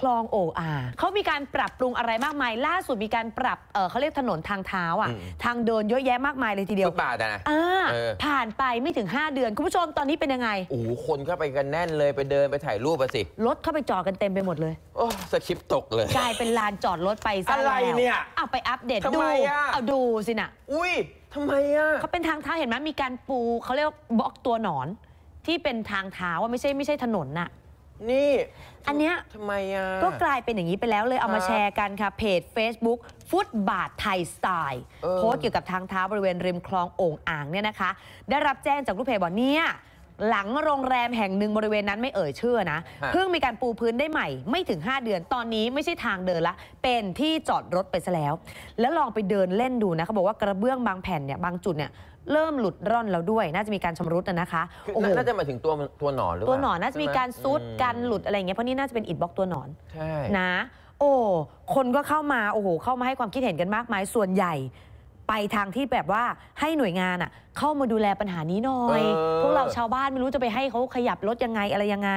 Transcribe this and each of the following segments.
คลองโออาเขามีการปรับปรุงอะไรมากมายล่าสุดมีการปรับเเขาเรียกถนนทางเท้าอ่ะทางเดินเยอะแยะมากมายเลยทีเดียวฟุตบาทนะผ่านไปไม่ถึง 5 เดือนคุณผู้ชมตอนนี้เป็นยังไงโอ้คนเข้าไปกันแน่นเลย ไปเดินไปถ่ายรูปไปสิ รถเข้าไปจอดกันเต็มไปหมดเลยโอ้สคริปตกเลยกลายเป็นลานจอดรถไปซะอะไรเนี่ยเอาไปอัปเดตดูเอาดูสินะอุ้ยทำไมอ่ะเขาเป็นทางเท้าเห็นไหมมีการปูเขาเรียกบล็อกตัวหนอน ที่เป็นทางเท้าว่าไม่ใช่ไม่ใช่ถนนน่ะนี่อันเนี้ยทำไมอ่ะก็กลายเป็นอย่างนี้ไปแล้วเลยเอามาแชร์กันค่ะเพจ Facebook ฟุตบาทไทยสไตล์โพสต์เกี่ยวกับทางเท้าบริเวณริมคลองโอ่งอ่างเนี่ยนะคะได้รับแจ้งจากลูกเพจบอกเนี่ยหลังโรงแรมแห่งหนึ่งบริเวณนั้นไม่เอ่ยเชื่อนะเพิ่งมีการปูพื้นได้ใหม่ ไม่ถึง 5 เดือน ตอนนี้ไม่ใช่ทางเดินละ เป็นที่จอดรถไปซะแล้ว แล้วลองไปเดินเล่นดูนะเขาบอกว่ากระเบื้องบางแผ่นเนี่ยบางจุดเนี่ยเริ่มหลุดร่อนแล้วด้วย น่าจะมีการชำรุดนะคะคน่าจะมาถึงตัวตัวหนอนหรือ่าตัวหนอนน่าจะมีการซุดกันหลุดอะไรเงี้ยเพราะนี่น่าจะเป็นอิดบล็อกตัวหนอนนะ โอ้คนก็เข้ามาโอ้โหเข้ามาให้ความคิดเห็นกันมากมายส่วนใหญ่ ไปทางที่แบบว่าให้หน่วยงานอะเข้ามาดูแลปัญหานี้หน่อย พวกเราชาวบ้านไม่รู้จะไปให้เขาขยับรถยังไงอะไรยังไง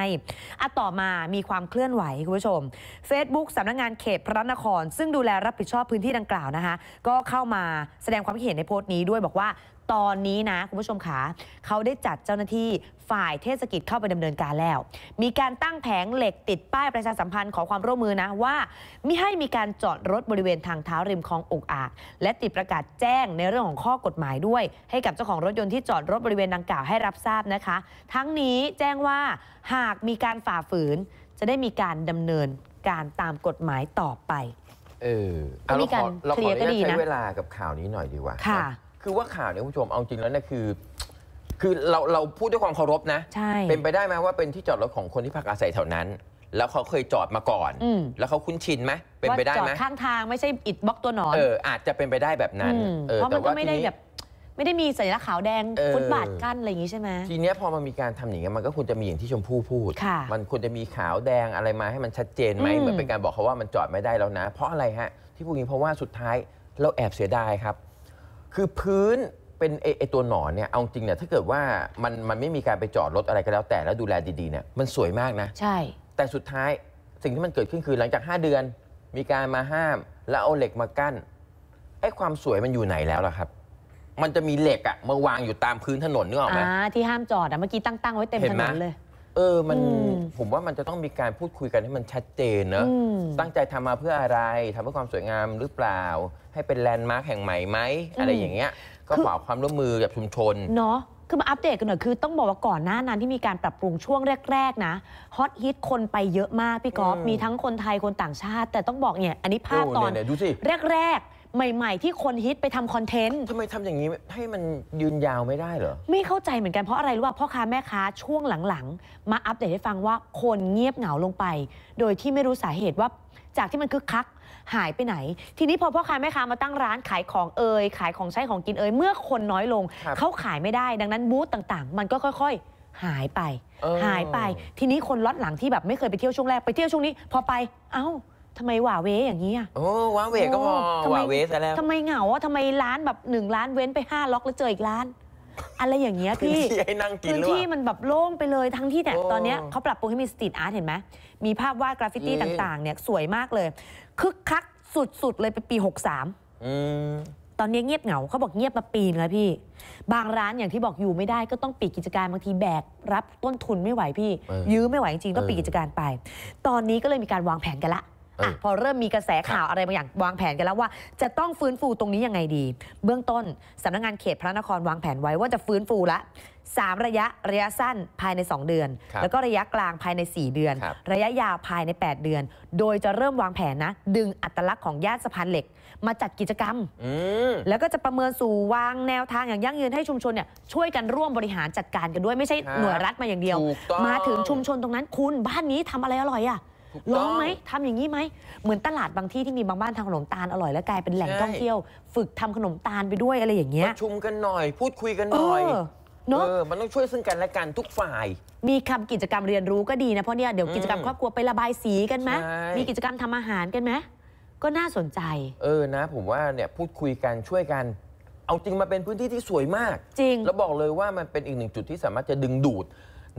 อ่ะต่อมามีความเคลื่อนไหว คุณผู้ชม Facebook สำนักงงานเขตพระนคร ซึ่งดูแลรับผิดชอบพื้นที่ดังกล่าวนะคะ ก็เข้ามาแสดงความคิดเห็นในโพสต์นี้ด้วยบอกว่าตอนนี้นะ คุณผู้ชมขาเขาได้จัดเจ้าหน้าที่ฝ่ายเทศกิจเข้าไปดำเนินการแล้ว มีการตั้งแผงเหล็กติดป้ายประชาสัมพันธ์ขอความร่วมมือนะว่ามิให้มีการจอดรถบริเวณทางเท้าริมคลองอกอากและติดประกาศแจ้งในเรื่องของข้อกฎหมายด้วย ให้กับเจ้าของของรถยนต์ที่จอดรถบริเวณดังกล่าวให้รับทราบนะคะ ทั้งนี้แจ้งว่า หากมีการฝ่าฝืน จะได้มีการดำเนินการตามกฎหมายต่อไปเออเอาเราขอเราขอใช้เวลากับข่าวนี้หน่อยดีกว่าค่ะ คือว่าข่าวนี้คุณผู้ชมเอาจริงแล้วเนี่ยคือ คือเราเราพูดด้วยความเคารพนะ เป็นไปได้ไหมว่าเป็นที่จอดรถของคนที่พักอาศัยแถวนั้น แล้วเขาเคยจอดมาก่อนแล้วเขาคุ้นชินไหมเป็นไปได้ไหมจอดข้างทางไม่ใช่อิดบล็อกตัวหนอนเอออาจจะเป็นไปได้แบบนั้นเพราะมันก็ไม่ได้แบบไม่ได้มีสัญลักษณ์ขาวแดงฟุตบาทกั้นอะไรอย่างงี้ใช่ไหมทีเนี้ยพอมันมีการทำอย่างเงี้ยมันก็ควรจะมีอย่างที่ชมพู่พูด มันควรจะมีขาวแดงอะไรมาให้มันชัดเจนไหมเหมือนเป็นการบอกเขาว่ามันจอดไม่ได้แล้วนะ เพราะอะไรฮะ ที่พูดอย่างนี้เพราะว่าสุดท้ายเราแอบเสียดายครับ คือพื้นเป็นไอไอตัวหนอนเนี่ยเอาจริงเนี่ย ถ้าเกิดว่ามันมันไม่มีการไปจอดรถอะไรก็แล้ว แต่แล้วดูแลดีๆเนี่ยมันสวยมากนะ ใช่ แต่สุดท้ายสิ่งที่มันเกิดขึ้นคือหลังจาก 5 เดือนมีการมาห้ามแล้วเอาเหล็กมากั้นไอ้ความสวยมันอยู่ไหนแล้วล่ะครับมันจะมีเหล็กอะมาวางอยู่ตามพื้นถนนนึกออกไหม่ที่ห้ามจอดอะเมื่อกี้ตั้งๆไว้เต็มถนนเลย เออมันผมว่ามันจะต้องมีการพูดคุยกันให้มันชัดเจนเนอะตั้งใจทำมาเพื่ออะไรทำเพื่อความสวยงามหรือเปล่าให้เป็นแลนด์มาร์คแห่งใหม่ไหม อะไรอย่างเงี้ยก็ขอความร่วมมือกับชุมชน เนาะคือมาอัปเดตกันหน่อยคือ ต้องบอกว่า ก่อนหน้านั้นที่มีการปรับปรุงช่วงแรกๆนะฮอตฮิตคนไปเยอะมากพี่กอล์ฟมีทั้งคนไทยคนต่างชาติ แต่ต้องบอกเนี่ยอันนี้ภาพตอนแรกใหม่ๆ ที่คนฮิตไปทำคอนเทนต์ทำไมทำอย่างนี้ให้มันยืนยาวไม่ได้เหรอไม่เข้าใจเหมือนกันเพราะอะไรรู้ป่ะพ่อค้าแม่ค้าช่วงหลังๆมาอัปเดตให้ฟังว่าคนเงียบเหงาลงไป โดยที่ไม่รู้สาเหตุว่าจากที่มันคึกคัก หายไปไหน ทีนี้พอพ่อค้าแม่ค้ามาตั้งร้านขายของเอ่ยขายของใช้ของกินเอ่ยเมื่อคนน้อยลงเขาขายไม่ได้ดังนั้นบูธต่าง ๆ มันก็ค่อยๆ หายไป หายไป ทีนี้คนล็อตหลังที่แบบไม่เคยไปเที่ยวช่วงแรกไปเที่ยวช่วงนี้พอไป เอ้าทำไมหวาเวอย่างนี้อ่ะโอ้หว้าเวก็พอหว้าเวซะแล้ว ทำไมเหงาทำทำไมร้านแบบหนึ่งร้านเว้นไปห้าล็อกแล้วเจออีกร้าน อะไรอย่างเงี้ยพี่ให้นั่งกินพื้นที่มันแบบโล่งไปเลยทั้งที่เนี่ย ตอนเนี้ยเขาปรับปรุงให้มีสตรีทอาร์ตเห็นไหม มีภาพวาดกราฟฟิตี้ต่าง ๆเนี่ยสวยมากเลย คึกคักสุดๆเลยไปปีหกสามตอนนี้เงียบเหงาเขาบอกเงียบมาปีนแล้วพี่ บางร้านอย่างที่บอกอยู่ไม่ได้ก็ต้องปิดกิจการบางทีแบกรับต้นทุนไม่ไหวพี่ยื้อไม่ไหวจริงๆก็ปิดกิจการไป ตอนนี้ก็เลยมีการวางแผนกันละอพอเริ่มมีกระแสข่าวอะไรบางอย่าง วางแผนกันแล้วว่า จะต้องฟื้นฟูตรงนี้ยังไงดี เบื้องต้น สำนักงานเขตพระนครวางแผนไว้ว่าจะฟื้นฟูละสามระยะระยะสั้นภายใน 2 เดือน แล้วก็ระยะกลางภายใน 4 เดือนรระยะยาวภายใน 8 เดือน โดยจะเริ่มวางแผนนะ ดึงอัตลักษณ์ของย่านสะพานเหล็กมาจัดกิจกรรมอแล้วก็จะประเมินสู่วางแนวทางอย่างยั่งยืนให้ชุมชนเนี่ยช่วยกันร่วมบริหารจัดการกันด้วยไม่ใช่หน่วยรัฐมาอย่างเดียว มาถึงชุมชนตรงนั้นคุณบ้านนี้ทำอะไรอร่อยอะ่ะลองไหมทำอย่างนี้ไหมเหมือนตลาดบางที่ที่มีบางบ้านทางขนมตาลอร่อยแล้วกลายเป็นแหล่งท่องเที่ยว ฝึกทำขนมตาลไปด้วยอะไรอย่างเงี้ยประชุมกันหน่อย พูดคุยกันหน่อยเนาะมันต้องช่วยซึ่งกันและกันทุกฝ่าย มีคำกิจกรรมเรียนรู้ก็ดีนะเพราะเนี่ยเดี๋ยวกิจกรรมครอบครัวไประบายสีกันไหมมีกิจกรรมทำอาหารกันไหมก็น่าสนใจ เออนะผมว่าเนี่ยพูดคุยกันช่วยกัน เอาจริงมาเป็นพื้นที่ที่สวยมากจริงแล้วบอกเลยว่ามันเป็นอีกหนึ่งจุดที่สามารถจะดึงดูด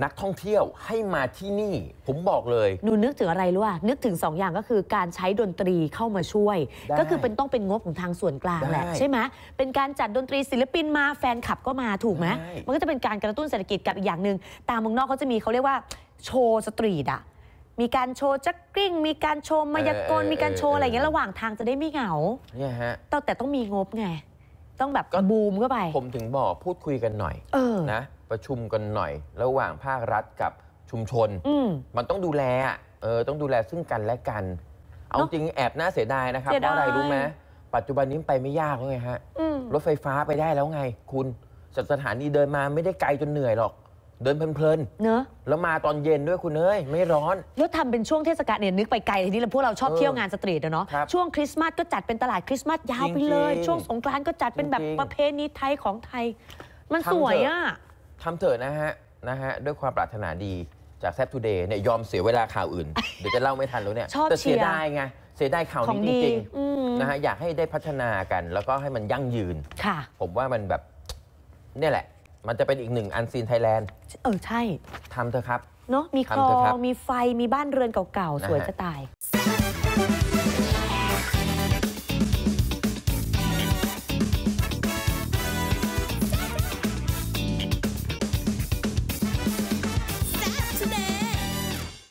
นักท่องเที่ยวให้มาที่นี่ ผมบอกเลยหนูนึกถึงอะไรรู้ว่านึกถึง 2 อย่างก็คือ การใช้ดนตรีเข้ามาช่วย ก็คือเป็นต้องเป็นงบของทางส่วนกลางแหละใช่ไหมเป็นการจัดดนตรีศิลปินมาแฟนคลับก็มาถูกไหมมันก็จะเป็นการกระตุ้นเศรษฐกิจกับอีกอย่างหนึ่งตามเมืองนอกเขาจะมีเขาเรียกว่าโชว์สตรีทอะมีการโชว์จักกริ้งมีการโชว์มายากลมีการโชว์อะไรอย่างเงี้ยระหว่างทางจะได้ไม่เหงาเนี่ยฮะแต่ต้องมีงบไงต้องแบบบูมเข้าไปผมถึงบอกพูดคุยกันหน่อยนะประชุมกันหน่อย ระหว่างภาครัฐกับชุมชนมันต้องดูแลเออต้องดูแลซึ่งกันและกัน เอาจริงแอบน่าเสียดายนะครับเพราะอะไรรู้ไหมปัจจุบันนี้ไปไม่ยากแล้วไงฮะรถไฟฟ้าไปได้แล้วไง คุณจากสถานีเดินมาไม่ได้ไกลจนเหนื่อยหรอก เดินเพลินๆเนอะแล้วมาตอนเย็นด้วยคุณเอ้ยไม่ร้อนแล้วทำเป็นช่วงเทศกาลเนี่ยนึกไปไกลทีนี้เราพวกเราชอบเที่ยวงานสตรีทเนาะช่วงคริสต์มาสก็จัดเป็นตลาดคริสต์มาสยาวไปเลย ช่วงสงกรานต์ก็จัดเป็นแบบประเพณีไทยของไทย มันสวยอ่ะทำเถอะนะฮะ นะฮะ ด้วยความปรารถนาดีจากแซฟทูเดย์เนี่ยยอมเสียเวลาข่าวอื่น เดี๋ยวจะเล่าไม่ทันแล้วเนี่ยแต่เสียดายไงเสียดายข่าวนี้จริงๆนะฮะอยากให้ได้พัฒนากันแล้วก็ให้มันยั่งยืนค่ะผมว่ามันแบบเนี่ยแหละ มันจะเป็นอีกหนึ่งอันซีนไทยแลนด์เออ ใช่ ทำเถอะครับเนาะมีคลอง มีไฟมีบ้านเรือนเก่าๆ สวยจะตายส